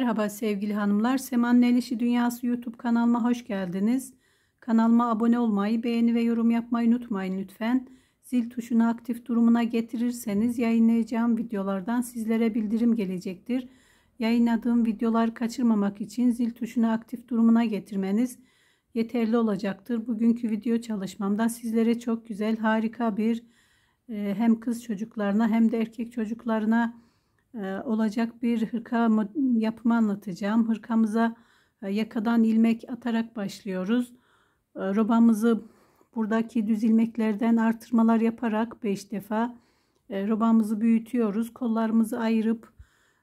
Merhaba sevgili hanımlar. Seman Nelişi Dünyası YouTube kanalıma hoş geldiniz. Kanalıma abone olmayı, beğeni ve yorum yapmayı unutmayın lütfen. Zil tuşunu aktif durumuna getirirseniz yayınlayacağım videolardan sizlere bildirim gelecektir. Yayınladığım videoları kaçırmamak için zil tuşunu aktif durumuna getirmeniz yeterli olacaktır. Bugünkü video çalışmamda sizlere çok güzel, harika bir e, hem kız çocuklarına hem de erkek çocuklarına ee, olacak bir hırka yapımı anlatacağım. Hırkamıza e, yakadan ilmek atarak başlıyoruz. Ee, robamızı buradaki düz ilmeklerden artırmalar yaparak 5 defa e, robamızı büyütüyoruz. Kollarımızı ayırıp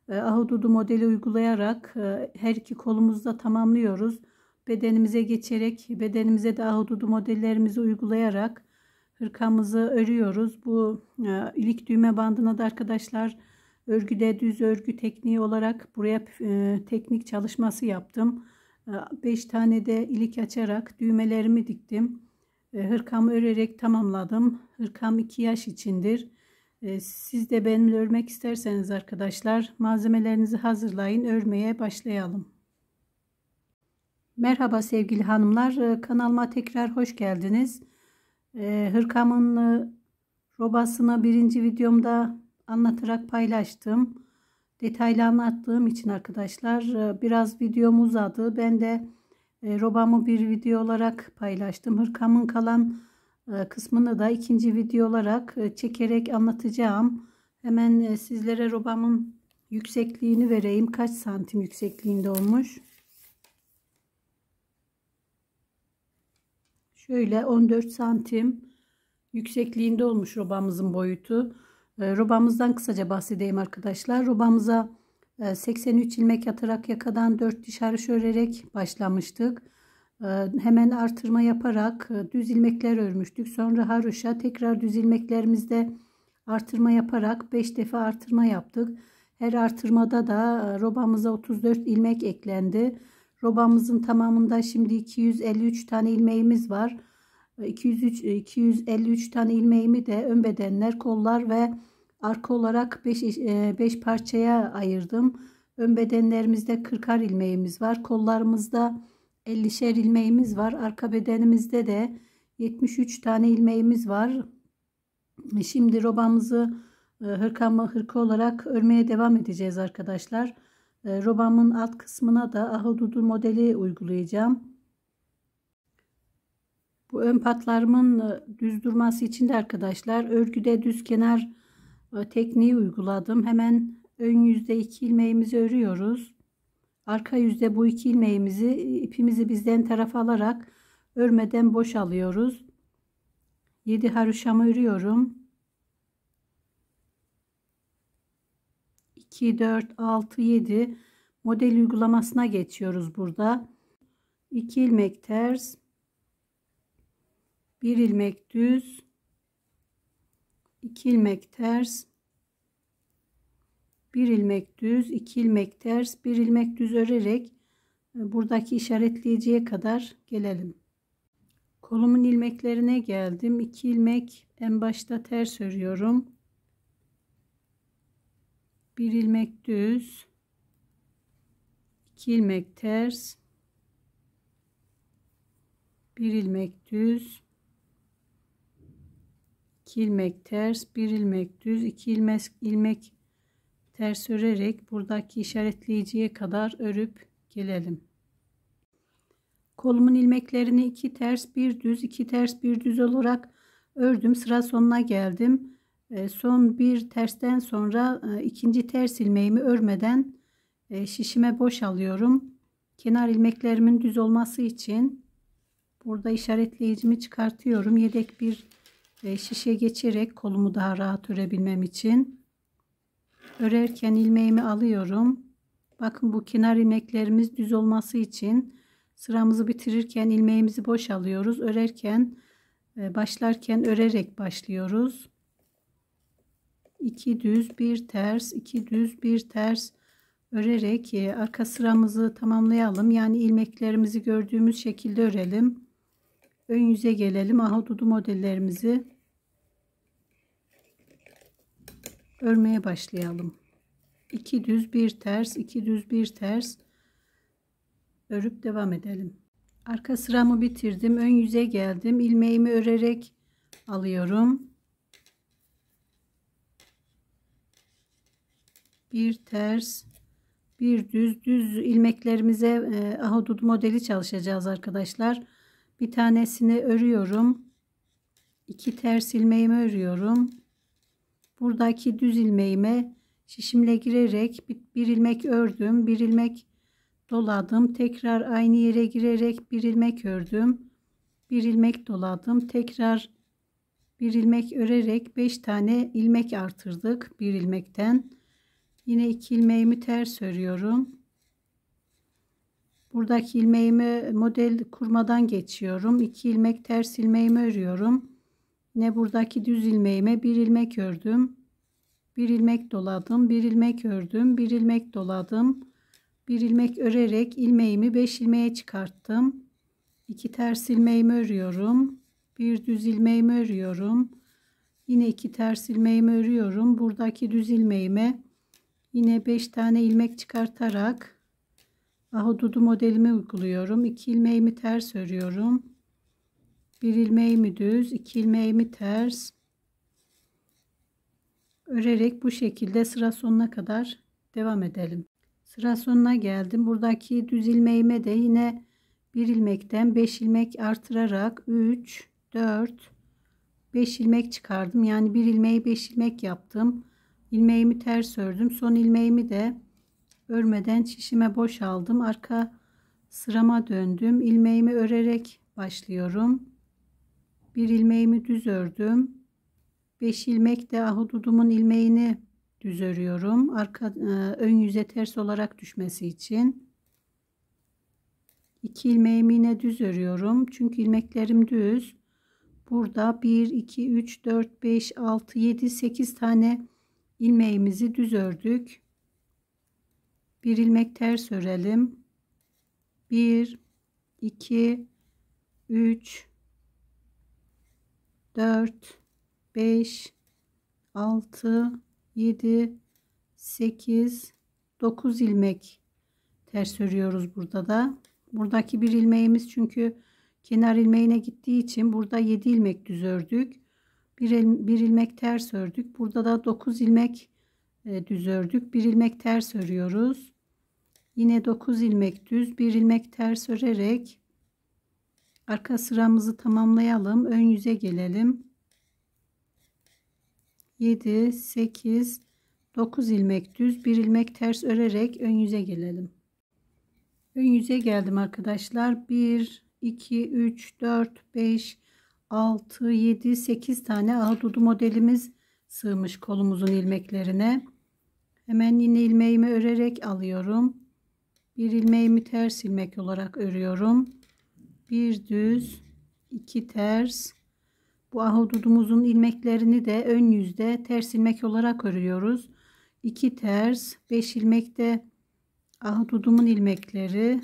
e, ahududu modeli uygulayarak her iki kolumuzu da tamamlıyoruz. Bedenimize geçerek bedenimize de ahududu modellerimizi uygulayarak hırkamızı örüyoruz. Bu ilik düğme bandına da arkadaşlar Örgüde düz örgü tekniği olarak buraya e, teknik çalışması yaptım. 5 e, tane de ilik açarak düğmelerimi diktim. E, hırkamı örerek tamamladım. Hırkam 2 yaş içindir. siz de benimle örmek isterseniz arkadaşlar malzemelerinizi hazırlayın. Örmeye başlayalım. Merhaba sevgili hanımlar. Kanalıma tekrar hoş geldiniz. Hırkamın robasını birinci videomda anlatarak paylaştım. Detaylı anlattığım için arkadaşlar e, biraz videom uzadı. Ben de e, robamı bir video olarak paylaştım. Hırkamın kalan e, kısmını da ikinci video olarak çekerek anlatacağım. Hemen sizlere robamın yüksekliğini vereyim. Kaç santim yüksekliğinde olmuş? Şöyle 14 santim yüksekliğinde olmuş robamızın boyutu. Ee, Robamızdan kısaca bahsedeyim arkadaşlar. Robamıza 83 e, ilmek yatarak yakadan 4 diş harış örerek başlamıştık. E, hemen artırma yaparak e, düz ilmekler örmüştük. Sonra haroşa tekrar düz ilmeklerimizde artırma yaparak 5 defa artırma yaptık. Her artırmada da robamıza 34 ilmek eklendi. Robamızın tamamında şimdi 253 tane ilmeğimiz var. 203, 253 tane ilmeğimi de ön bedenler, kollar ve Arka olarak 5 e, parçaya ayırdım. Ön bedenlerimizde 40'ar ilmeğimiz var. Kollarımızda 50'şer ilmeğimiz var. Arka bedenimizde de 73 tane ilmeğimiz var. Şimdi robamızı e, hırkanma hırka olarak örmeye devam edeceğiz arkadaşlar. E, robamın alt kısmına da ahududu modeli uygulayacağım. Bu ön patlarımın düz durması için de arkadaşlar örgüde düz kenar tekniği uyguladım. Hemen ön yüzde iki ilmeğimizi örüyoruz. Arka yüzde bu iki ilmeğimizi e, ipimizi bizden taraf alarak örmeden boş alıyoruz. 7 haroşamı örüyorum. 2 4 6 7 model uygulamasına geçiyoruz burada. 2 ilmek ters, 1 ilmek düz, 2 ilmek ters 1 ilmek düz 2 ilmek ters 1 ilmek düz örerek e, buradaki işaretleyiciye kadar gelelim kolumun ilmeklerine geldim 2 ilmek en başta ters örüyorum 1 ilmek düz 2 ilmek ters 1 ilmek düz 2 ilmek ters, 1 ilmek düz, 2 ilmek, ilmek ters örerek buradaki işaretleyiciye kadar örüp gelelim. Kolumun ilmeklerini 2 ters, 1 düz, 2 ters, 1 düz olarak ördüm. Sıra sonuna geldim. E, son bir tersten sonra e, ikinci ters ilmeğimi örmeden e, şişime boş alıyorum. Kenar ilmeklerimin düz olması için burada işaretleyicimi çıkartıyorum. Yedek bir şişe geçerek kolumu daha rahat örebilmem için örerken ilmeğimi alıyorum. Bakın bu kenar ilmeklerimiz düz olması için sıramızı bitirirken ilmeğimizi boş alıyoruz. Örerken e, başlarken örerek başlıyoruz. 2 düz, 1 ters, 2 düz, 1 ters örerek e, arka sıramızı tamamlayalım. Yani ilmeklerimizi gördüğümüz şekilde örelim. Ön yüze gelelim. Ahududu modellerimizi örmeye başlayalım. 2 düz bir ters 2 düz bir ters örüp devam edelim. Arka sıramı bitirdim. Ön yüze geldim. ilmeğimi örerek alıyorum. Bir ters bir düz düz ilmeklerimize e, ahudud modeli çalışacağız arkadaşlar. Bir tanesini örüyorum. iki ters ilmeğimi örüyorum buradaki düz ilmeğime şişimle girerek bir ilmek ördüm bir ilmek doladım tekrar aynı yere girerek bir ilmek ördüm bir ilmek doladım tekrar bir ilmek örerek 5 tane ilmek artırdık bir ilmekten yine iki ilmeğimi ters örüyorum buradaki ilmeğimi model kurmadan geçiyorum iki ilmek ters ilmeğimi örüyorum ne buradaki düz ilmeğime bir ilmek ördüm. Bir ilmek doladım, bir ilmek ördüm, bir ilmek doladım. Bir ilmek örerek ilmeğimi 5 ilmeğe çıkarttım. 2 ters ilmeğimi örüyorum. Bir düz ilmeğimi örüyorum. Yine 2 ters ilmeğimi örüyorum. Buradaki düz ilmeğime yine 5 tane ilmek çıkartarak ahududu modelimi uyguluyorum. 2 ilmeğimi ters örüyorum bir ilmeği mi düz iki ilmeği mi ters örerek bu şekilde sıra sonuna kadar devam edelim sıra sonuna geldim buradaki düz ilmeğime de yine bir ilmekten 5 ilmek artırarak 3 4 5 ilmek çıkardım yani bir ilmeği 5 ilmek yaptım ilmeğimi ters ördüm son ilmeğimi de örmeden şişime aldım. arka sırama döndüm ilmeğimi örerek başlıyorum bir ilmeğimi düz ördüm 5 ilmek de ahududumun ilmeğini düz örüyorum arka e, ön yüze ters olarak düşmesi için 2 ilmeğimi yine düz örüyorum çünkü ilmeklerim düz burada 1 2 3 4 5 6 7 8 tane ilmeğimizi düz ördük bir ilmek ters örelim 1 2 3 4 5 6 7 8 9 ilmek ters örüyoruz burada da. Buradaki bir ilmeğimiz çünkü kenar ilmeğine gittiği için burada 7 ilmek düz ördük. Bir, il, bir ilmek ters ördük. Burada da 9 ilmek e, düz ördük. Bir ilmek ters örüyoruz. Yine 9 ilmek düz, bir ilmek ters örerek Arka sıramızı tamamlayalım. Ön yüze gelelim. 7, 8, 9 ilmek düz, 1 ilmek ters örerek ön yüze gelelim. Ön yüze geldim arkadaşlar. 1, 2, 3, 4, 5, 6, 7, 8 tane ahududu modelimiz sığmış kolumuzun ilmeklerine. Hemen yine ilmeğimi örerek alıyorum. Bir ilmeğimi ters ilmek olarak örüyorum bir düz iki ters bu ahududumuzun ilmeklerini de ön yüzde ters ilmek olarak örüyoruz 2 ters 5 ilmekte ahududumun ilmekleri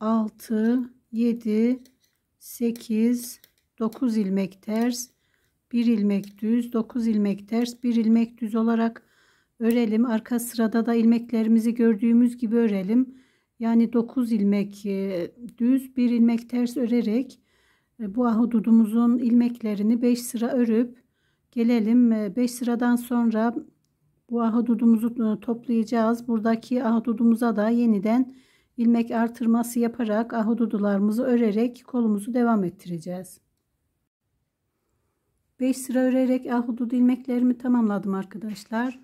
6 7 8 9 ilmek ters 1 ilmek düz 9 ilmek ters 1 ilmek düz olarak örelim arka sırada da ilmeklerimizi gördüğümüz gibi örelim yani 9 ilmek e, düz bir ilmek ters örerek e, bu ahududumuzun ilmeklerini 5 sıra örüp gelelim 5 e, sıradan sonra bu ahududumuzu toplayacağız. Buradaki ahududumuza da yeniden ilmek artırması yaparak ahududularımızı örerek kolumuzu devam ettireceğiz. 5 sıra örerek ahudud ilmeklerimi tamamladım arkadaşlar.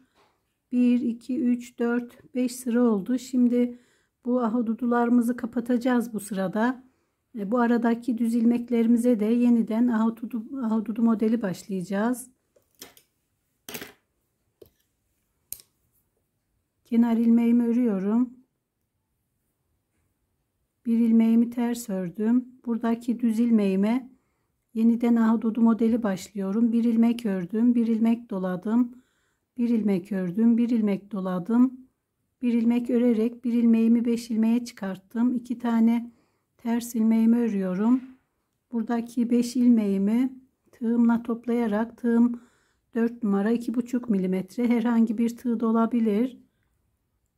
1 2 3 4 5 sıra oldu. Şimdi bu ahududularımızı kapatacağız bu sırada. E, bu aradaki düz ilmeklerimize de yeniden ahududu, ahududu modeli başlayacağız. Kenar ilmeğimi örüyorum. Bir ilmeğimi ters ördüm. Buradaki düz ilmeğime yeniden ahududu modeli başlıyorum. Bir ilmek ördüm, bir ilmek doladım, bir ilmek ördüm, bir ilmek doladım bir ilmek örerek bir ilmeğimi 5 ilmeğe çıkarttım. 2 tane ters ilmeğimi örüyorum. Buradaki 5 ilmeğimi tığımla toplayarak tığım 4 numara 2,5 milimetre herhangi bir tığ da olabilir.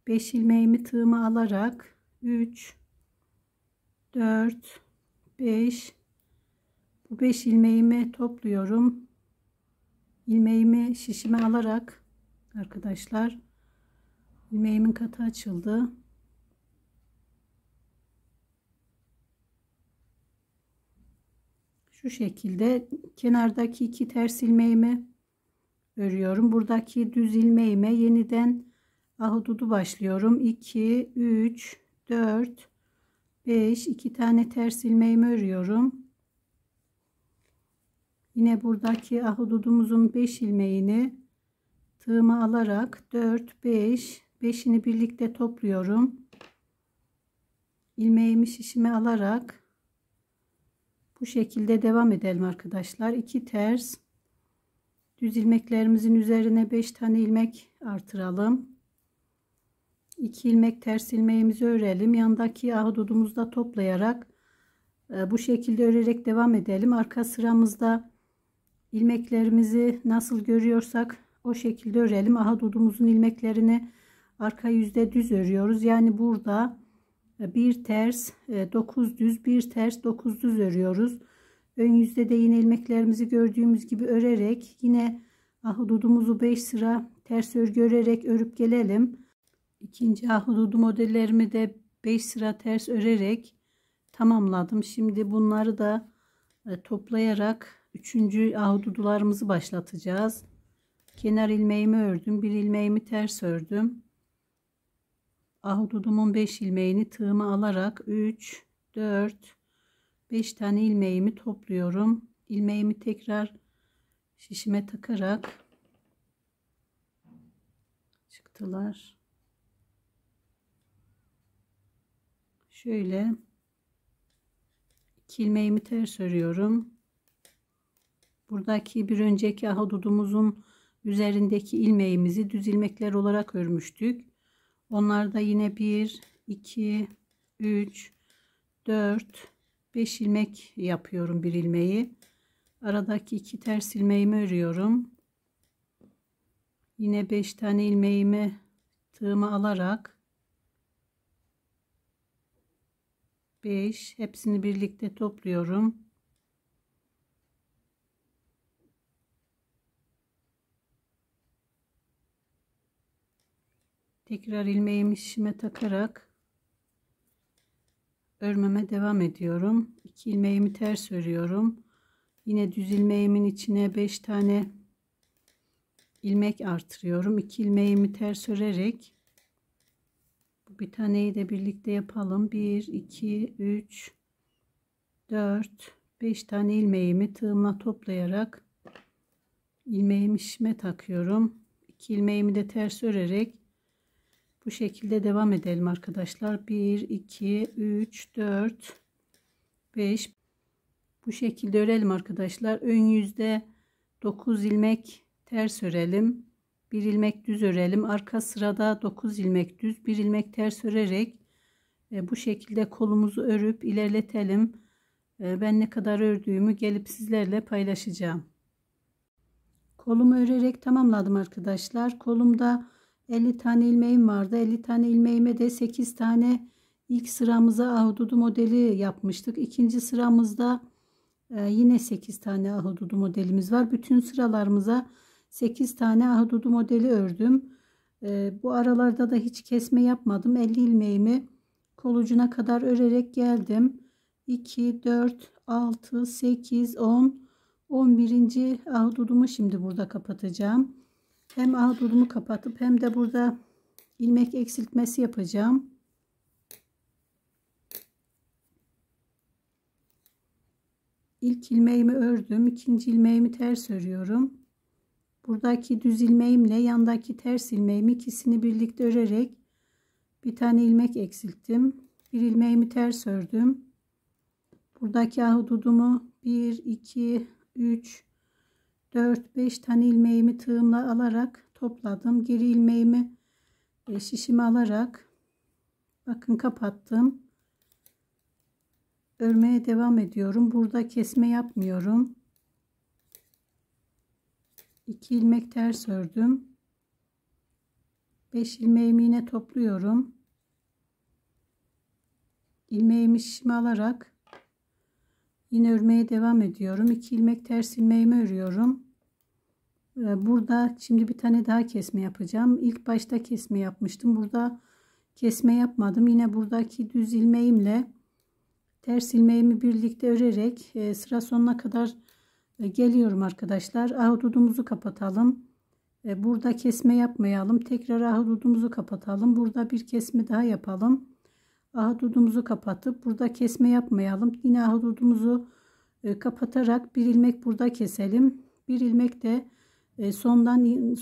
5 ilmeğimi tığıma alarak 3 4 5 bu 5 ilmeğimi topluyorum. ilmeğimi şişime alarak arkadaşlar Ilmeğimin katı açıldı. Şu şekilde kenardaki iki ters ilmeğimi örüyorum. Buradaki düz ilmeğime yeniden ahududu başlıyorum. 2, 3, 4, 5, 2 tane ters ilmeğimi örüyorum. Yine buradaki ahududumuzun 5 ilmeğini tığıma alarak 4, 5, 5'ini birlikte topluyorum. Ilmeğimi şişime alarak bu şekilde devam edelim arkadaşlar. 2 ters düz ilmeklerimizin üzerine 5 tane ilmek artıralım. 2 ilmek ters ilmeğimizi örelim. Yandaki ahududumuzda toplayarak e, bu şekilde örerek devam edelim. Arka sıramızda ilmeklerimizi nasıl görüyorsak o şekilde örelim. Ahududumuzun ilmeklerini arka yüzde düz örüyoruz. Yani burada e, bir ters 9 e, düz bir ters 9 düz örüyoruz. Ön yüzde de yine ilmeklerimizi gördüğümüz gibi örerek yine ahududumuzu 5 sıra ters örgü örerek örüp gelelim. ikinci ahududu modellerimi de 5 sıra ters örerek tamamladım. Şimdi bunları da e, toplayarak üçüncü ahududularımızı başlatacağız. Kenar ilmeğimi ördüm. Bir ilmeğimi ters ördüm ahududumun 5 ilmeğini tığıma alarak 3 4 5 tane ilmeğimi topluyorum ilmeğimi tekrar şişime takarak çıktılar şöyle iki ilmeğimi ters örüyorum buradaki bir önceki ahududumuzun üzerindeki ilmeğimizi düz ilmekler olarak örmüştük onlar da yine 1, 2, 3, 4, 5 ilmek yapıyorum bir ilmeği. Aradaki iki ters ilmeğimi örüyorum. Yine 5 tane ilmeğimi tığımı alarak 5 hepsini birlikte topluyorum. tekrar ilmeğimi şişime takarak örmeme devam ediyorum. 2 ilmeğimi ters örüyorum. Yine düz ilmeğimin içine 5 tane ilmek artırıyorum. 2 ilmeğimi ters örerek bu bir taneyi de birlikte yapalım. 1 2 3 4 5 tane ilmeğimi tığımla toplayarak ilmeğimi şişime takıyorum. 2 ilmeğimi de ters örerek bu şekilde devam edelim arkadaşlar. 1, 2, 3, 4, 5. Bu şekilde örelim arkadaşlar. Ön yüzde 9 ilmek ters örelim. 1 ilmek düz örelim. Arka sırada 9 ilmek düz, 1 ilmek ters örerek e, bu şekilde kolumuzu örüp ilerletelim. E, ben ne kadar ördüğümü gelip sizlerle paylaşacağım. Kolumu örerek tamamladım arkadaşlar. Kolumda 50 tane ilmeğim vardı. 50 tane ilmeğime de 8 tane ilk sıramıza ahududu modeli yapmıştık. İkinci sıramızda e, yine 8 tane ahududu modelimiz var. Bütün sıralarımıza 8 tane ahududu modeli ördüm. E, bu aralarda da hiç kesme yapmadım. 50 ilmeğimi kolucuna kadar örerek geldim. 2, 4, 6, 8, 10, 11. ahududumu şimdi burada kapatacağım. Hem alt udumu kapatıp hem de burada ilmek eksiltmesi yapacağım. İlk ilmeğimi ördüm. ikinci ilmeğimi ters örüyorum. Buradaki düz ilmeğimle yandaki ters ilmeğimi ikisini birlikte örerek bir tane ilmek eksilttim. Bir ilmeğimi ters ördüm. Buradaki ahududumu 1, 2, 3, 4-5 tane ilmeğimi tığımla alarak topladım. Geri ilmeğimi e, şişimi alarak bakın kapattım. Örmeye devam ediyorum. Burada kesme yapmıyorum. 2 ilmek ters ördüm. 5 ilmeğimi yine topluyorum. İlmeğimi şişme alarak Yine örmeye devam ediyorum. 2 ilmek ters ilmeğimi örüyorum. Ee, burada şimdi bir tane daha kesme yapacağım. İlk başta kesme yapmıştım. Burada kesme yapmadım. Yine buradaki düz ilmeğimle ters ilmeğimi birlikte örerek e, sıra sonuna kadar e, geliyorum arkadaşlar. Ahududumuzu kapatalım. E, burada kesme yapmayalım. Tekrar ahududumuzu kapatalım. Burada bir kesme daha yapalım ahududumuzu kapatıp burada kesme yapmayalım. Yine ahududumuzu e, kapatarak bir ilmek burada keselim. Bir ilmek de e, sondan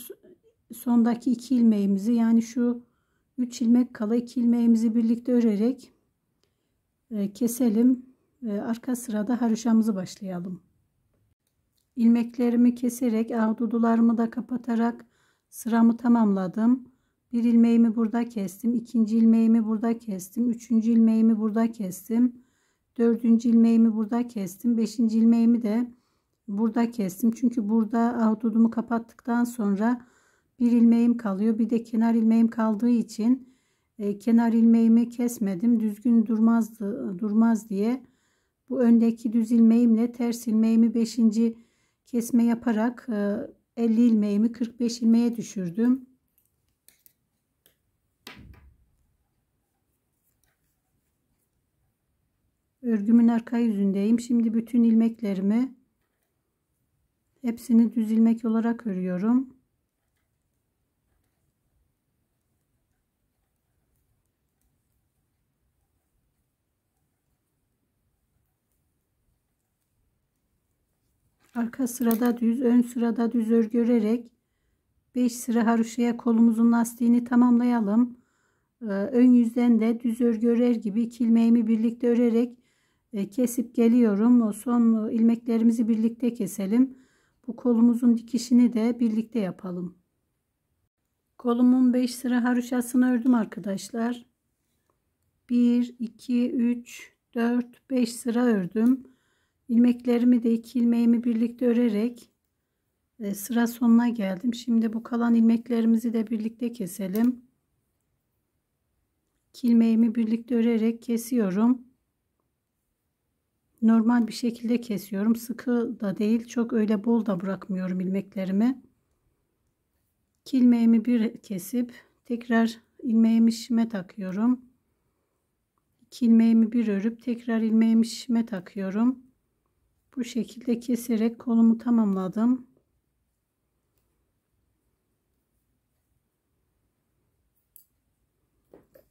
sondaki iki ilmeğimizi yani şu 3 ilmek kala 2 ilmeğimizi birlikte örerek e, keselim. arka sırada haroşamızı başlayalım. İlmeklerimi keserek ahududularımı da kapatarak sıramı tamamladım. Bir ilmeğimi burada kestim. ikinci ilmeğimi burada kestim. Üçüncü ilmeğimi burada kestim. Dördüncü ilmeğimi burada kestim. Beşinci ilmeğimi de burada kestim. Çünkü burada ahududumu kapattıktan sonra bir ilmeğim kalıyor. Bir de kenar ilmeğim kaldığı için e, kenar ilmeğimi kesmedim. Düzgün durmazdı, durmaz diye bu öndeki düz ilmeğimle ters ilmeğimi beşinci kesme yaparak e, 50 ilmeğimi 45 ilmeğe düşürdüm. örgümün arka yüzündeyim şimdi bütün ilmeklerimi hepsini düz ilmek olarak örüyorum arka sırada düz ön sırada düz örgü örerek 5 sıra haroşaya kolumuzun lastiğini tamamlayalım ee, ön yüzden de düz örgü örer gibi iki ilmeğimi birlikte örerek e, kesip geliyorum. Son e, ilmeklerimizi birlikte keselim. Bu kolumuzun dikişini de birlikte yapalım. Kolumun 5 sıra haroşasını ördüm arkadaşlar. 1, 2, 3, 4, 5 sıra ördüm. Ilmeklerimi de iki ilmeğimi birlikte örerek e, sıra sonuna geldim. Şimdi bu kalan ilmeklerimizi de birlikte keselim. İki ilmeğimi birlikte örerek kesiyorum normal bir şekilde kesiyorum. Sıkı da değil, çok öyle bol da bırakmıyorum ilmeklerimi. Kilmeğimi bir kesip tekrar ilmeğimi şişime takıyorum. İki ilmeğimi bir örüp tekrar ilmeğimi şişime takıyorum. Bu şekilde keserek kolumu tamamladım.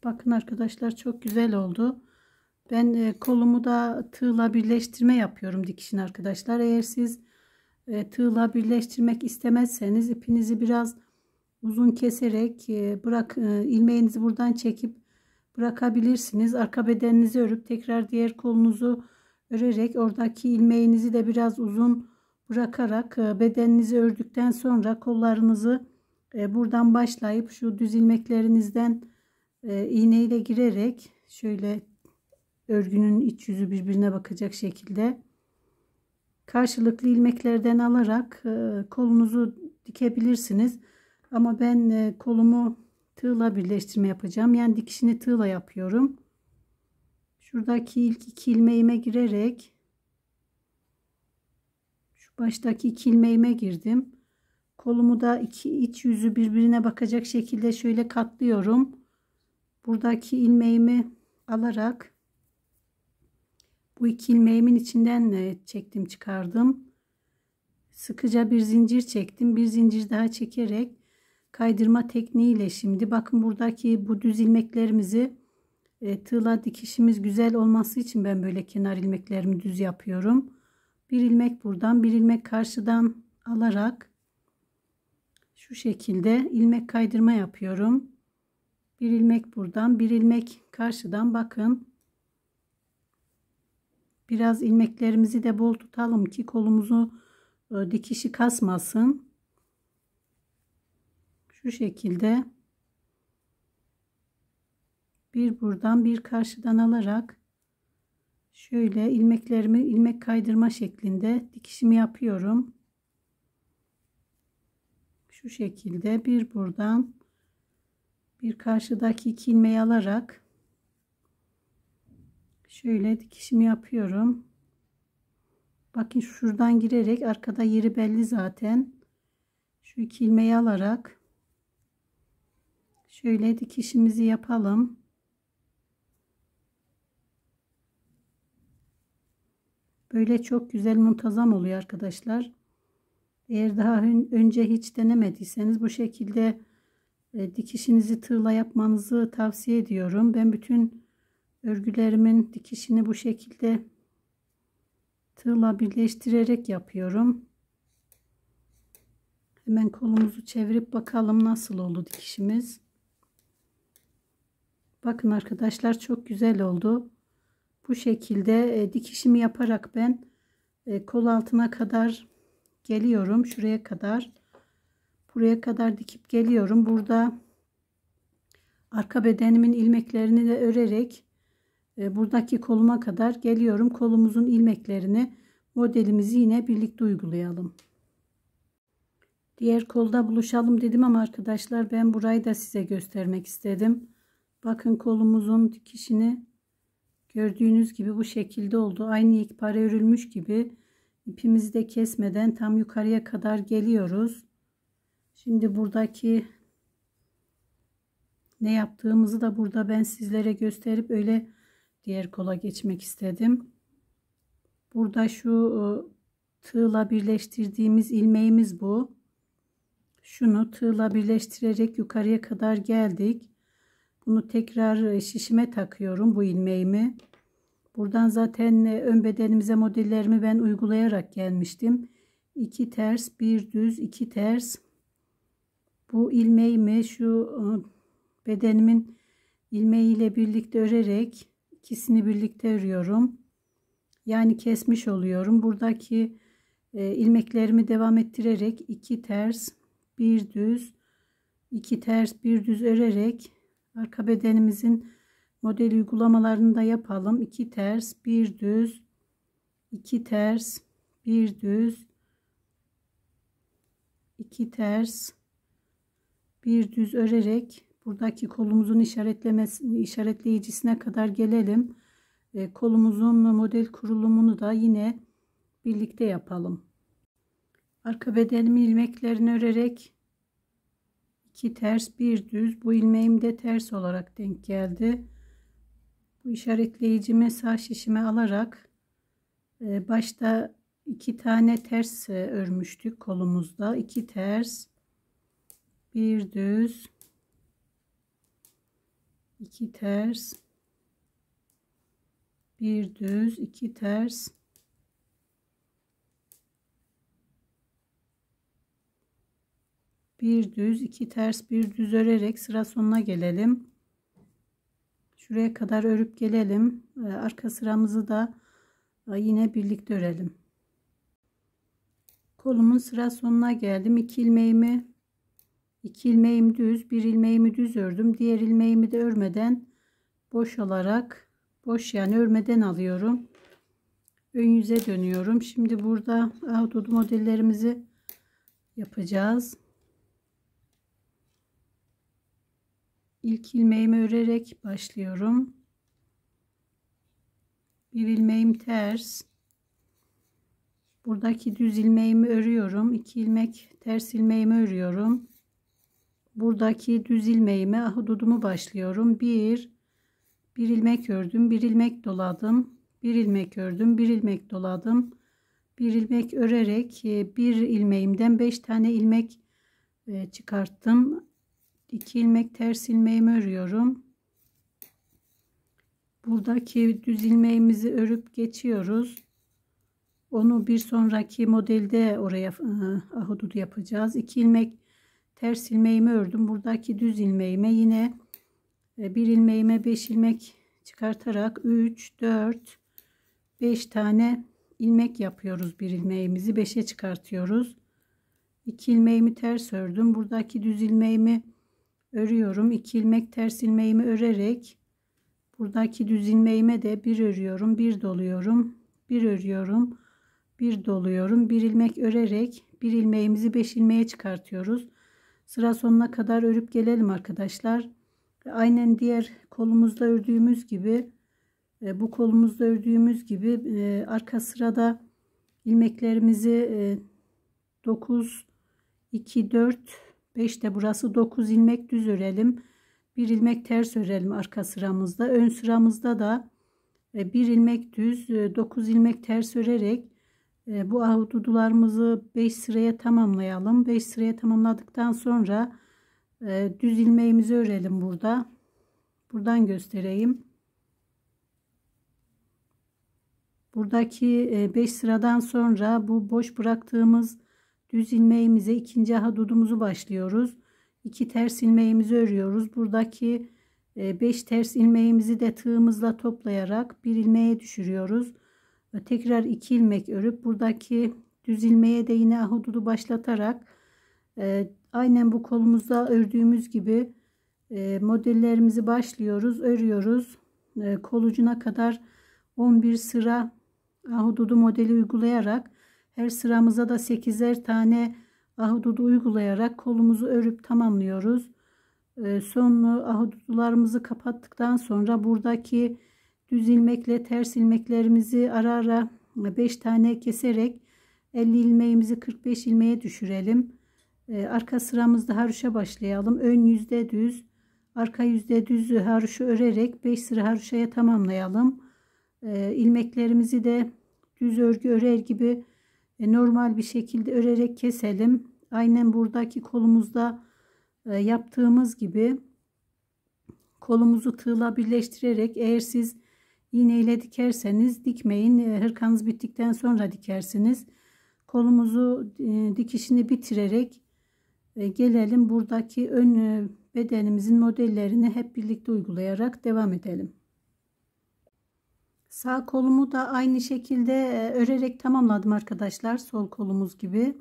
Bakın arkadaşlar çok güzel oldu. Ben e, kolumu da tığla birleştirme yapıyorum dikişin arkadaşlar. Eğer siz e, tığla birleştirmek istemezseniz ipinizi biraz uzun keserek e, bırak ilmeğinizi buradan çekip bırakabilirsiniz. Arka bedeninizi örüp tekrar diğer kolunuzu örerek oradaki ilmeğinizi de biraz uzun bırakarak bedeninizi ördükten sonra kollarınızı buradan başlayıp şu düz ilmeklerinizden iğneyle girerek şöyle örgünün iç yüzü birbirine bakacak şekilde karşılıklı ilmeklerden alarak e, kolunuzu dikebilirsiniz. Ama ben e, kolumu tığla birleştirme yapacağım. Yani dikişini tığla yapıyorum. Şuradaki ilk iki ilmeğime girerek şu baştaki iki ilmeğime girdim. Kolumu da iki iç yüzü birbirine bakacak şekilde şöyle katlıyorum. Buradaki ilmeğimi alarak bu iki ilmeğimin içinden çektim çıkardım. Sıkıca bir zincir çektim. Bir zincir daha çekerek kaydırma tekniğiyle şimdi bakın buradaki bu düz ilmeklerimizi e, tığla dikişimiz güzel olması için ben böyle kenar ilmeklerimi düz yapıyorum. Bir ilmek buradan bir ilmek karşıdan alarak şu şekilde ilmek kaydırma yapıyorum. Bir ilmek buradan bir ilmek karşıdan bakın Biraz ilmeklerimizi de bol tutalım ki kolumuzu e, dikişi kasmasın. Şu şekilde bir buradan bir karşıdan alarak şöyle ilmeklerimi ilmek kaydırma şeklinde dikişimi yapıyorum. Şu şekilde bir buradan bir karşıdaki iki ilmeği alarak şöyle dikişimi yapıyorum. Bakın şuradan girerek arkada yeri belli zaten. Şu iki ilmeği alarak şöyle dikişimizi yapalım. Böyle çok güzel muntazam oluyor arkadaşlar. Eğer daha önce hiç denemediyseniz bu şekilde e, dikişinizi tığla yapmanızı tavsiye ediyorum. Ben bütün örgülerimin dikişini bu şekilde tığla birleştirerek yapıyorum. Hemen kolumuzu çevirip bakalım nasıl oldu dikişimiz. Bakın arkadaşlar çok güzel oldu. Bu şekilde e, dikişimi yaparak ben e, kol altına kadar geliyorum. Şuraya kadar. Buraya kadar dikip geliyorum. Burada arka bedenimin ilmeklerini de örerek ee, buradaki koluma kadar geliyorum. Kolumuzun ilmeklerini modelimizi yine birlikte uygulayalım. Diğer kolda buluşalım dedim ama arkadaşlar ben burayı da size göstermek istedim. Bakın kolumuzun dikişini gördüğünüz gibi bu şekilde oldu. Aynı yekpare örülmüş gibi ipimizi de kesmeden tam yukarıya kadar geliyoruz. Şimdi buradaki ne yaptığımızı da burada ben sizlere gösterip öyle diğer kola geçmek istedim. Burada şu e, tığla birleştirdiğimiz ilmeğimiz bu. Şunu tığla birleştirerek yukarıya kadar geldik. Bunu tekrar e, şişime takıyorum bu ilmeğimi. Buradan zaten e, ön bedenimize modellerimi ben uygulayarak gelmiştim. 2 ters, bir düz, iki ters. Bu ilmeğimi şu bedenimin ilmeğiyle birlikte örerek ikisini birlikte örüyorum. Yani kesmiş oluyorum. Buradaki e, ilmeklerimi devam ettirerek iki ters, bir düz, iki ters, bir düz örerek arka bedenimizin model uygulamalarını da yapalım. İki ters, bir düz, iki ters, bir düz, iki ters, bir düz örerek buradaki kolumuzun işaretlemesini işaretleyicisine kadar gelelim. E, kolumuzun model kurulumunu da yine birlikte yapalım. Arka bedenimin ilmeklerini örerek iki ters bir düz bu ilmeğim de ters olarak denk geldi. Bu işaretleyicimi sağ şişime alarak e, başta iki tane ters e, örmüştük kolumuzda. iki ters bir düz 2 ters bir düz iki ters bir düz iki ters bir düz örerek sıra sonuna gelelim şuraya kadar örüp gelelim ee, arka sıramızı da e, yine birlikte örelim kolumun sıra sonuna geldim iki ilmeğimi 2 ilmeğimi düz, bir ilmeğimi düz ördüm. Diğer ilmeğimi de örmeden boş alarak boş yani örmeden alıyorum. Ön yüze dönüyorum. Şimdi burada ahududu modellerimizi yapacağız. İlk ilmeğimi örerek başlıyorum. Bir ilmeğim ters. Buradaki düz ilmeğimi örüyorum. 2 ilmek ters ilmeğimi örüyorum buradaki düz ilmeğime hududumu başlıyorum. 1 1 ilmek ördüm, 1 ilmek doladım. 1 ilmek ördüm, 1 ilmek doladım. 1 ilmek örerek 1 e, ilmeğimden 5 tane ilmek e, çıkarttım. 2 ilmek ters ilmeğimi örüyorum. Buradaki düz ilmeğimizi örüp geçiyoruz. Onu bir sonraki modelde oraya e, ahududu yapacağız. 2 ilmek ters ilmeğimi ördüm. Buradaki düz ilmeğime yine e, bir ilmeğime 5 ilmek çıkartarak 3 4 5 tane ilmek yapıyoruz. Bir ilmeğimizi 5'e çıkartıyoruz. 2 ilmeğimi ters ördüm. Buradaki düz ilmeğimi örüyorum. 2 ilmek ters ilmeğimi örerek buradaki düz ilmeğime de bir örüyorum, bir doluyorum, bir örüyorum, bir doluyorum. Bir ilmek örerek bir ilmeğimizi 5 ilmeğe çıkartıyoruz. Sıra sonuna kadar örüp gelelim arkadaşlar. Aynen diğer kolumuzda ördüğümüz gibi e, bu kolumuzda ördüğümüz gibi e, arka sırada ilmeklerimizi 9 2 4 5 de burası 9 ilmek düz örelim. Bir ilmek ters örelim arka sıramızda. Ön sıramızda da e, bir ilmek düz 9 ilmek ters örerek ee, bu ahududularımızı 5 sıraya tamamlayalım. 5 sıraya tamamladıktan sonra e, düz ilmeğimizi örelim burada. Buradan göstereyim. Buradaki 5 e, sıradan sonra bu boş bıraktığımız düz ilmeğimize ikinci ahududumuzu başlıyoruz. 2 ters ilmeğimizi örüyoruz. Buradaki 5 e, ters ilmeğimizi de tığımızla toplayarak bir ilmeğe düşürüyoruz tekrar iki ilmek örüp buradaki düz ilmeğe de yine ahududu başlatarak e, aynen bu kolumuzda ördüğümüz gibi e, modellerimizi başlıyoruz örüyoruz e, kol ucuna kadar 11 sıra ahududu modeli uygulayarak her sıramıza da 8'er tane ahududu uygulayarak kolumuzu örüp tamamlıyoruz. E, son ahududularımızı kapattıktan sonra buradaki düz ilmekle ters ilmeklerimizi ara ara 5 tane keserek 50 ilmeğimizi 45 ilmeğe düşürelim. Ee, arka sıramızda haruşa başlayalım. Ön yüzde düz, arka yüzde düz haruşu örerek 5 sıra haruşaya tamamlayalım. Ee, ilmeklerimizi de düz örgü örer gibi e, normal bir şekilde örerek keselim. Aynen buradaki kolumuzda e, yaptığımız gibi kolumuzu tığla birleştirerek eğer siz İğne dikerseniz dikmeyin. E, hırkanız bittikten sonra dikersiniz. Kolumuzu e, dikişini bitirerek e, gelelim buradaki ön bedenimizin modellerini hep birlikte uygulayarak devam edelim. Sağ kolumu da aynı şekilde örerek tamamladım arkadaşlar. Sol kolumuz gibi.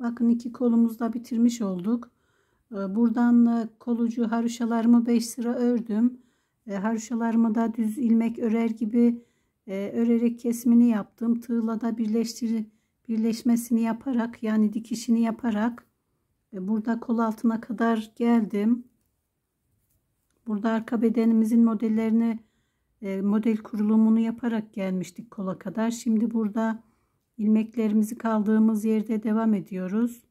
Bakın iki kolumuzda bitirmiş olduk. Buradan kolucu haruşalarımı 5 sıra ördüm e, da düz ilmek örer gibi e, örerek kesimini yaptım. Tığla da birleştir, birleşmesini yaparak yani dikişini yaparak e, burada kol altına kadar geldim. Burada arka bedenimizin modellerini e, model kurulumunu yaparak gelmiştik kola kadar. Şimdi burada ilmeklerimizi kaldığımız yerde devam ediyoruz.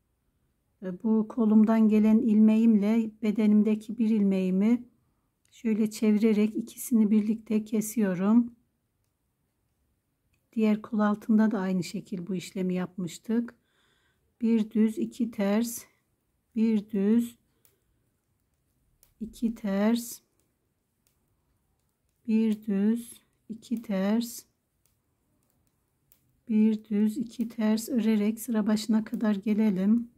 bu kolumdan gelen ilmeğimle bedenimdeki bir ilmeğimi Şöyle çevirerek ikisini birlikte kesiyorum. Diğer kol altında da aynı şekil bu işlemi yapmıştık. Bir düz, iki ters, bir düz, iki ters, bir düz, iki ters, bir düz, iki ters örerek sıra başına kadar gelelim.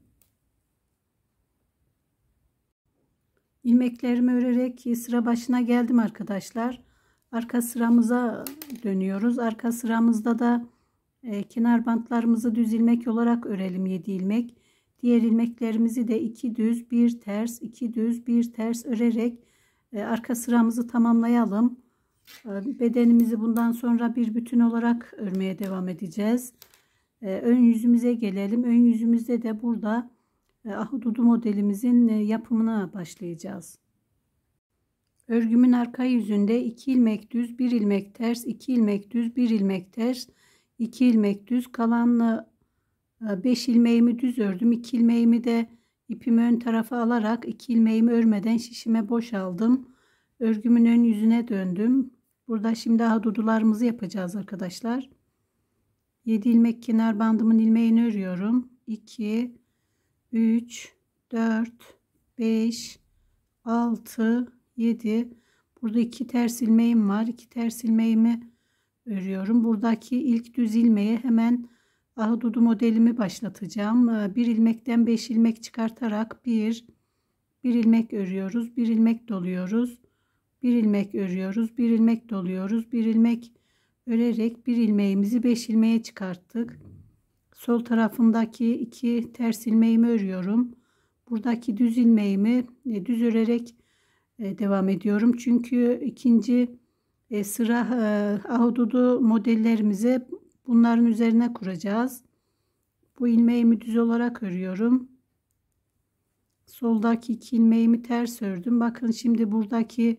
ilmeklerimi örerek sıra başına geldim arkadaşlar. Arka sıramıza dönüyoruz. Arka sıramızda da e, kenar bantlarımızı düz ilmek olarak örelim 7 ilmek. Diğer ilmeklerimizi de 2 düz, 1 ters, 2 düz, 1 ters örerek e, arka sıramızı tamamlayalım. E, bedenimizi bundan sonra bir bütün olarak örmeye devam edeceğiz. E, ön yüzümüze gelelim. Ön yüzümüzde de burada ee, ahududu modelimizin e, yapımına başlayacağız. Örgümün arka yüzünde 2 ilmek düz, 1 ilmek ters, 2 ilmek düz, 1 ilmek ters, 2 ilmek düz kalanla 5 e, ilmeğimi düz ördüm. 2 ilmeğimi de ipimi ön tarafa alarak 2 ilmeğimi örmeden şişime boş aldım. Örgümün ön yüzüne döndüm. Burada şimdi ahududularımızı yapacağız arkadaşlar. 7 ilmek kenar bandımın ilmeğini örüyorum. 2 3, 4, 5, 6, 7. Burada iki ters ilmeğim var. İki ters ilmeğimi örüyorum. Buradaki ilk düz ilmeği hemen ahududu modelimi başlatacağım. Ee, bir ilmekten 5 ilmek çıkartarak 1, 1 ilmek örüyoruz. 1 ilmek doluyoruz. 1 ilmek örüyoruz. 1 ilmek doluyoruz. 1 ilmek örerek bir ilmeğimizi 5 ilmeğe çıkarttık sol tarafındaki iki ters ilmeğimi örüyorum. Buradaki düz ilmeğimi e, düz örerek e, devam ediyorum. Çünkü ikinci e, sıra ahududu modellerimize bunların üzerine kuracağız. Bu ilmeğimi düz olarak örüyorum. Soldaki iki ilmeğimi ters ördüm. Bakın şimdi buradaki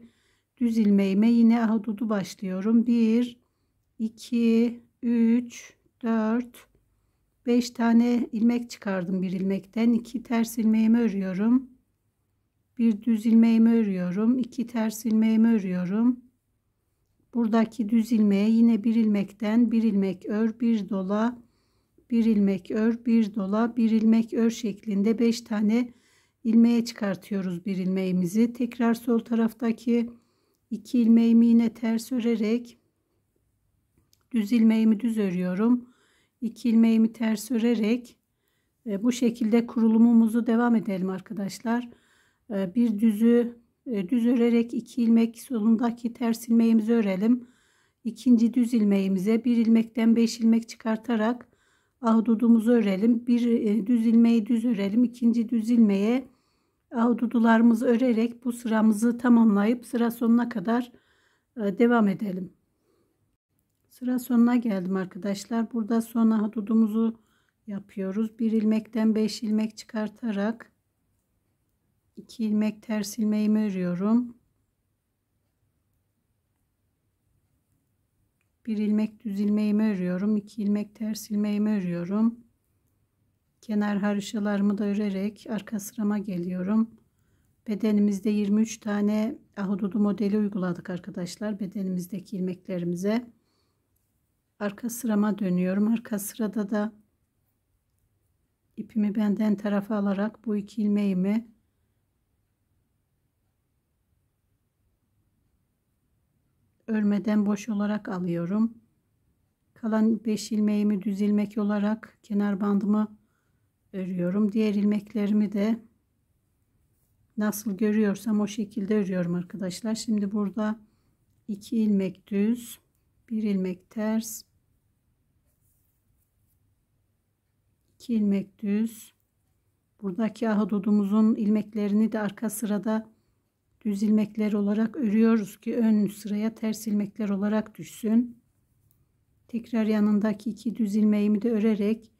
düz ilmeğime yine ahududu başlıyorum. 1 2 3 4 5 tane ilmek çıkardım bir ilmekten. 2 ters ilmeğimi örüyorum. Bir düz ilmeğimi örüyorum. 2 ters ilmeğimi örüyorum. Buradaki düz ilmeğe yine bir ilmekten bir ilmek ör, bir dola, bir ilmek ör, bir dola, bir ilmek ör şeklinde 5 tane ilmeğe çıkartıyoruz bir ilmeğimizi. Tekrar sol taraftaki iki ilmeğimi yine ters örerek düz ilmeğimi düz örüyorum iki ilmeğimi ters örerek e, bu şekilde kurulumumuzu devam edelim arkadaşlar. E, bir düzü e, düz örerek iki ilmek solundaki ters ilmeğimizi örelim. İkinci düz ilmeğimize bir ilmekten beş ilmek çıkartarak ahududumuzu örelim. Bir e, düz ilmeği düz örelim. İkinci düz ilmeğe ahududularımızı örerek bu sıramızı tamamlayıp sıra sonuna kadar e, devam edelim. Sıra sonuna geldim arkadaşlar. Burada son ahududumuzu yapıyoruz. Bir ilmekten 5 ilmek çıkartarak 2 ilmek ters ilmeğimi örüyorum. Bir ilmek düz ilmeğimi örüyorum. 2 ilmek ters ilmeğimi örüyorum. Kenar harışalarımı da örerek arka sırama geliyorum. Bedenimizde 23 tane ahududu modeli uyguladık arkadaşlar bedenimizdeki ilmeklerimize arka sırama dönüyorum arka sırada da ipimi benden tarafa alarak bu iki ilmeğimi örmeden boş olarak alıyorum kalan 5 ilmeğimi düz ilmek olarak kenar bandımı örüyorum diğer ilmeklerimi de nasıl görüyorsam o şekilde örüyorum arkadaşlar şimdi burada 2 ilmek düz 1 ilmek ters 2 ilmek düz buradaki ahududumuzun ilmeklerini de arka sırada düz ilmekler olarak örüyoruz ki ön sıraya ters ilmekler olarak düşsün tekrar yanındaki iki düz ilmeğimi de örerek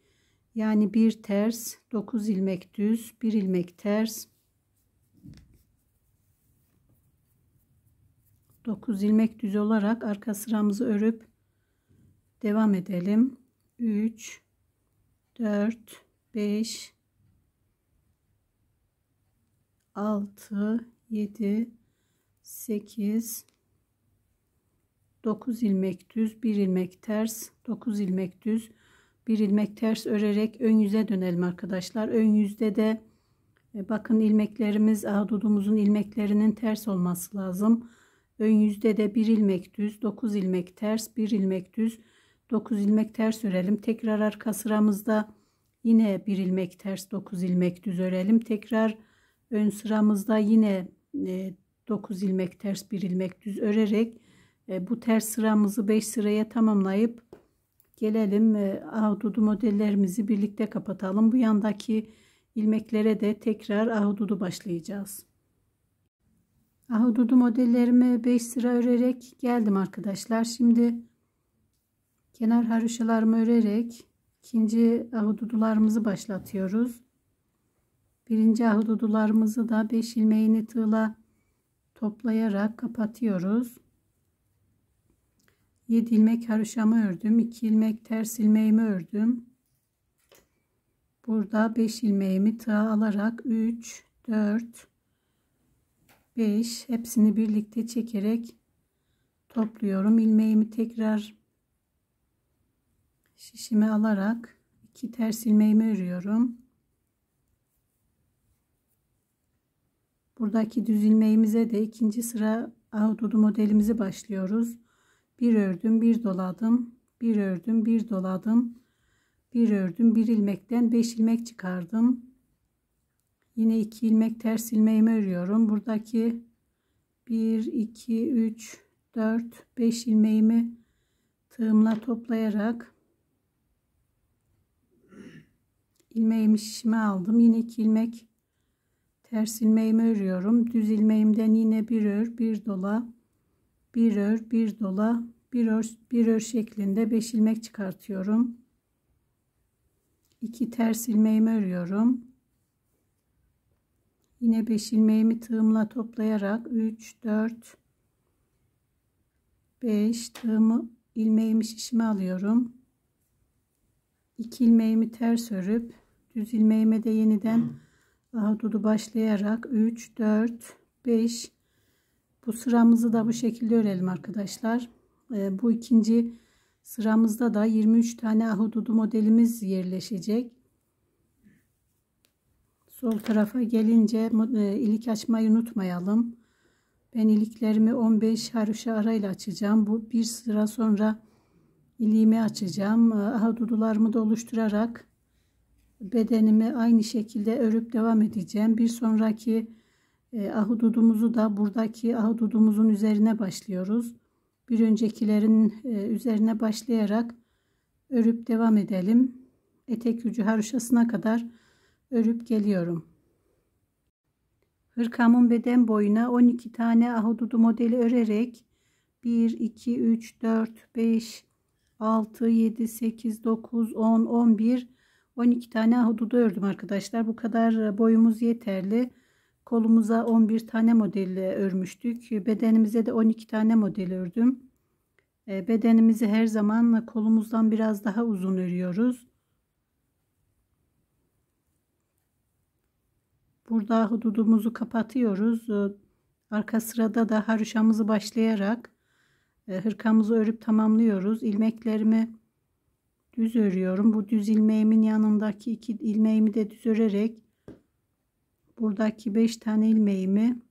yani bir ters 9 ilmek düz bir ilmek ters 9 ilmek düz olarak arka sıramızı örüp devam edelim 3 4 5 6 7 8 9 ilmek düz 1 ilmek ters 9 ilmek düz 1 ilmek ters örerek ön yüze dönelim arkadaşlar ön yüzde de e, bakın ilmeklerimiz ahududumuzun ilmeklerinin ters olması lazım ön yüzde de 1 ilmek düz 9 ilmek ters 1 ilmek düz 9 ilmek ters örelim. Tekrar arka sıramızda yine bir ilmek ters 9 ilmek düz örelim. Tekrar ön sıramızda yine 9 e, ilmek ters bir ilmek düz örerek e, bu ters sıramızı 5 sıraya tamamlayıp gelelim e, ahududu modellerimizi birlikte kapatalım. Bu yandaki ilmeklere de tekrar ahududu başlayacağız. Ahududu modellerimi 5 sıra örerek geldim arkadaşlar. Şimdi kenar haroşalarımı örerek ikinci ahududularımızı başlatıyoruz. Birinci ahududularımızı da 5 ilmeğini tığla toplayarak kapatıyoruz. 7 ilmek haroşamı ördüm. 2 ilmek ters ilmeğimi ördüm. Burada 5 ilmeğimi tığa alarak 3, 4, 5 hepsini birlikte çekerek topluyorum. ilmeğimi tekrar şişime alarak iki ters ilmeğimi örüyorum. Buradaki düz ilmeğimize de ikinci sıra ahududu modelimizi başlıyoruz. Bir ördüm, bir doladım, bir ördüm, bir doladım, bir ördüm, bir ilmekten 5 ilmek çıkardım. Yine iki ilmek ters ilmeğimi örüyorum. Buradaki 1 2 3 4 5 ilmeğimi tığımla toplayarak ilmeğimi şişime aldım. Yine iki ilmek ters ilmeğimi örüyorum. Düz ilmeğimden yine bir ör, bir dola, bir ör, bir dola, bir ör, bir ör şeklinde 5 ilmek çıkartıyorum. 2 ters ilmeğimi örüyorum. Yine 5 ilmeğimi tığımla toplayarak 3 4 5 tığımı ilmeğimi şişime alıyorum. 2 ilmeğimi ters örüp Düz ilmeğime de yeniden ahududu başlayarak 3, 4, 5 bu sıramızı da bu şekilde örelim arkadaşlar. Ee, bu ikinci sıramızda da 23 tane ahududu modelimiz yerleşecek. Sol tarafa gelince e, ilik açmayı unutmayalım. Ben iliklerimi 15 haroşa arayla açacağım. Bu bir sıra sonra iliğimi açacağım. Ee, ahududularımı da oluşturarak bedenimi aynı şekilde örüp devam edeceğim. Bir sonraki e, ahududumuzu da buradaki ahududumuzun üzerine başlıyoruz. Bir öncekilerin e, üzerine başlayarak örüp devam edelim. Etek ucu haroşasına kadar örüp geliyorum. Hırkamın beden boyuna 12 tane ahududu modeli örerek 1, 2, 3, 4, 5, 6, 7, 8, 9, 10, 11, 12 tane ahududu ördüm arkadaşlar. Bu kadar e, boyumuz yeterli. Kolumuza 11 tane modeli e, örmüştük. Bedenimize de 12 tane model ördüm. E, bedenimizi her zaman kolumuzdan biraz daha uzun örüyoruz. Burada hududumuzu kapatıyoruz. Arka sırada da haruşamızı başlayarak hırkamızı örüp tamamlıyoruz. İlmeklerimi düz örüyorum. Bu düz ilmeğimin yanındaki iki ilmeğimi de düz örerek buradaki 5 tane ilmeğimi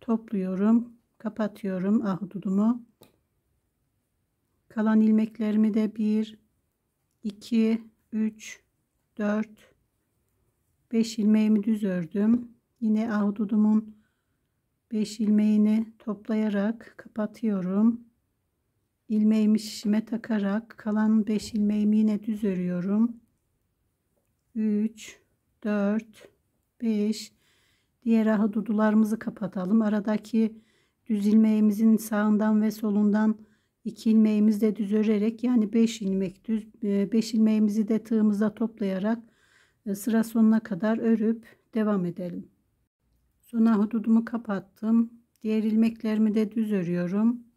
topluyorum. Kapatıyorum ahududumu. Kalan ilmeklerimi de 1 2 3 4 5 ilmeğimi düz ördüm. Yine ahududumun 5 ilmeğini toplayarak kapatıyorum ilmeğimi şişime takarak kalan 5 ilmeğimi yine düz örüyorum. 3 4 5 diğer ahududularımızı kapatalım. Aradaki düz ilmeğimizin sağından ve solundan 2 ilmeğimizi de düz örerek yani 5 ilmek düz 5 e, ilmeğimizi de tığımıza toplayarak e, sıra sonuna kadar örüp devam edelim. Son ahududumu kapattım. Diğer ilmeklerimi de düz örüyorum.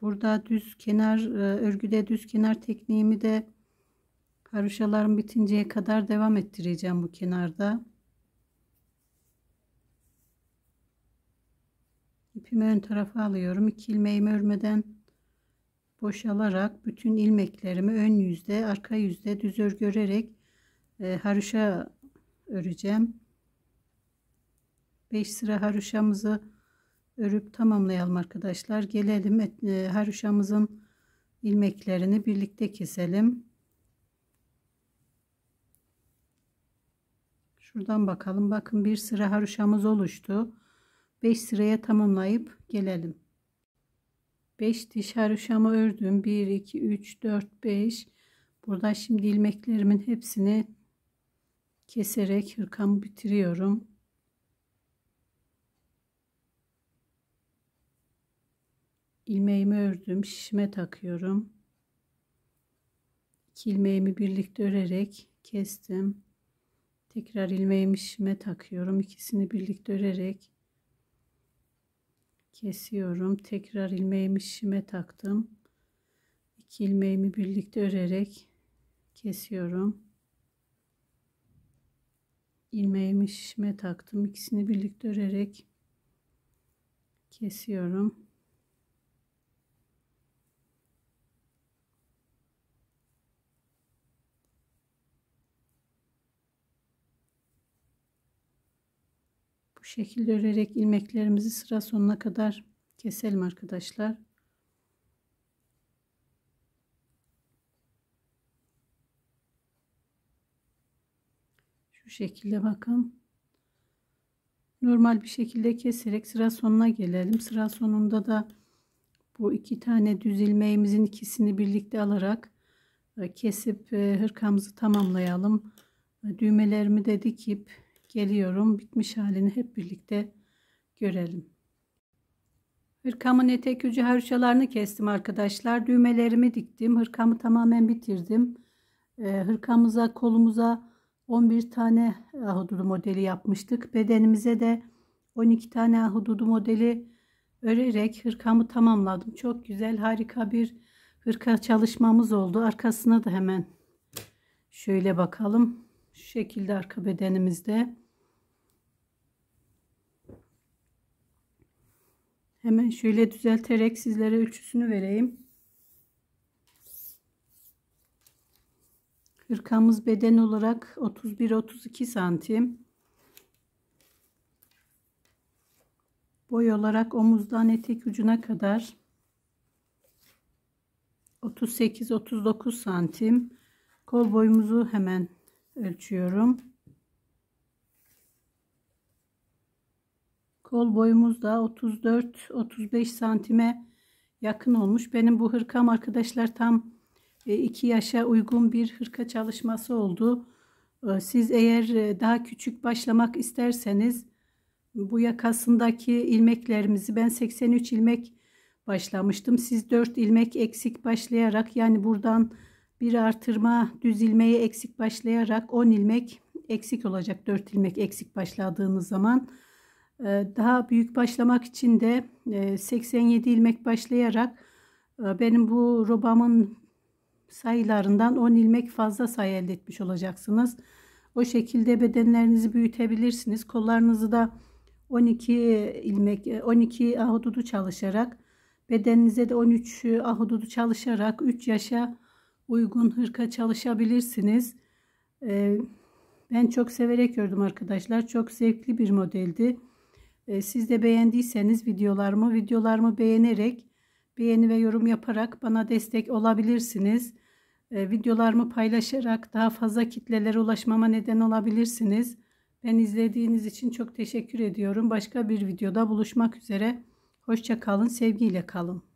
Burada düz kenar e, örgüde düz kenar tekniğimi de karışalarım bitinceye kadar devam ettireceğim bu kenarda. İpimi ön tarafa alıyorum. İki ilmeğimi örmeden boşalarak bütün ilmeklerimi ön yüzde arka yüzde düz örgü örerek e, haroşa öreceğim. 5 sıra haroşamızı örüp tamamlayalım arkadaşlar. Gelelim e, haruşamızın ilmeklerini birlikte keselim. Şuradan bakalım. Bakın bir sıra haruşamız oluştu. 5 sıraya tamamlayıp gelelim. 5 diş haruşamı ördüm. 1 2 3 4 5. Burada şimdi ilmeklerimin hepsini keserek hırkamı bitiriyorum. ilmeğimi ördüm şişime takıyorum İki ilmeğimi birlikte örerek kestim tekrar ilmeğimi şişime takıyorum ikisini birlikte örerek kesiyorum tekrar ilmeğimi şişime taktım İki ilmeğimi birlikte örerek kesiyorum ilmeğimi şişime taktım ikisini birlikte örerek kesiyorum Bu şekilde örerek ilmeklerimizi sıra sonuna kadar keselim arkadaşlar. Şu şekilde bakın. Normal bir şekilde keserek sıra sonuna gelelim. Sıra sonunda da bu iki tane düz ilmeğimizin ikisini birlikte alarak e, kesip e, hırkamızı tamamlayalım. E, düğmelerimi de dikip geliyorum. Bitmiş halini hep birlikte görelim. Hırkamın etek ucu harçalarını kestim arkadaşlar. Düğmelerimi diktim. Hırkamı tamamen bitirdim. Ee, hırkamıza, kolumuza 11 tane ahududu modeli yapmıştık. Bedenimize de 12 tane ahududu modeli örerek hırkamı tamamladım. Çok güzel, harika bir hırka çalışmamız oldu. Arkasına da hemen şöyle bakalım. Şu şekilde arka bedenimizde. Hemen şöyle düzelterek sizlere ölçüsünü vereyim. Hırkamız beden olarak 31-32 santim. Boy olarak omuzdan etek ucuna kadar 38-39 santim. Kol boyumuzu hemen ölçüyorum. Kol boyumuz da 34-35 santime yakın olmuş. Benim bu hırkam arkadaşlar tam 2 e, yaşa uygun bir hırka çalışması oldu. E, siz eğer e, daha küçük başlamak isterseniz bu yakasındaki ilmeklerimizi ben 83 ilmek başlamıştım. Siz 4 ilmek eksik başlayarak yani buradan bir artırma düz ilmeği eksik başlayarak 10 ilmek eksik olacak. 4 ilmek eksik başladığınız zaman. Ee, daha büyük başlamak için de 87 e, ilmek başlayarak e, benim bu robamın sayılarından 10 ilmek fazla sayı elde etmiş olacaksınız. O şekilde bedenlerinizi büyütebilirsiniz. Kollarınızı da 12 ilmek 12 e, ahududu çalışarak bedeninize de 13 ahududu çalışarak 3 yaşa uygun hırka çalışabilirsiniz. Ben çok severek gördüm arkadaşlar. Çok zevkli bir modeldi. E, siz de beğendiyseniz videolarımı, videolarımı beğenerek, beğeni ve yorum yaparak bana destek olabilirsiniz. E, videolarımı paylaşarak daha fazla kitlelere ulaşmama neden olabilirsiniz. Ben izlediğiniz için çok teşekkür ediyorum. Başka bir videoda buluşmak üzere. Hoşçakalın, sevgiyle kalın.